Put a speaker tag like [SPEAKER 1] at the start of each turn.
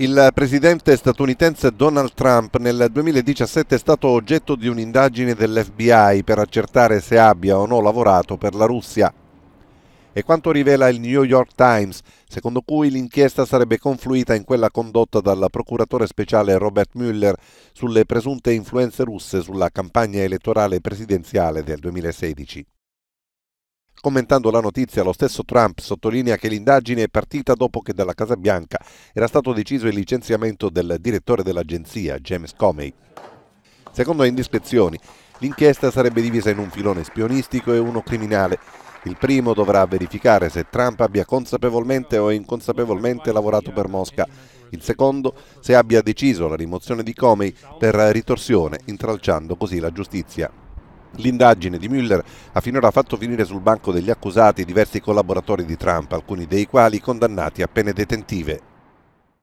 [SPEAKER 1] Il presidente statunitense Donald Trump nel 2017 è stato oggetto di un'indagine dell'FBI per accertare se abbia o no lavorato per la Russia. E quanto rivela il New York Times, secondo cui l'inchiesta sarebbe confluita in quella condotta dal procuratore speciale Robert Mueller sulle presunte influenze russe sulla campagna elettorale presidenziale del 2016. Commentando la notizia, lo stesso Trump sottolinea che l'indagine è partita dopo che dalla Casa Bianca era stato deciso il licenziamento del direttore dell'agenzia, James Comey. Secondo le indispezioni, l'inchiesta sarebbe divisa in un filone spionistico e uno criminale. Il primo dovrà verificare se Trump abbia consapevolmente o inconsapevolmente lavorato per Mosca. Il secondo se abbia deciso la rimozione di Comey per ritorsione, intralciando così la giustizia. L'indagine di Mueller ha finora fatto finire sul banco degli accusati diversi collaboratori di Trump, alcuni dei quali condannati a pene detentive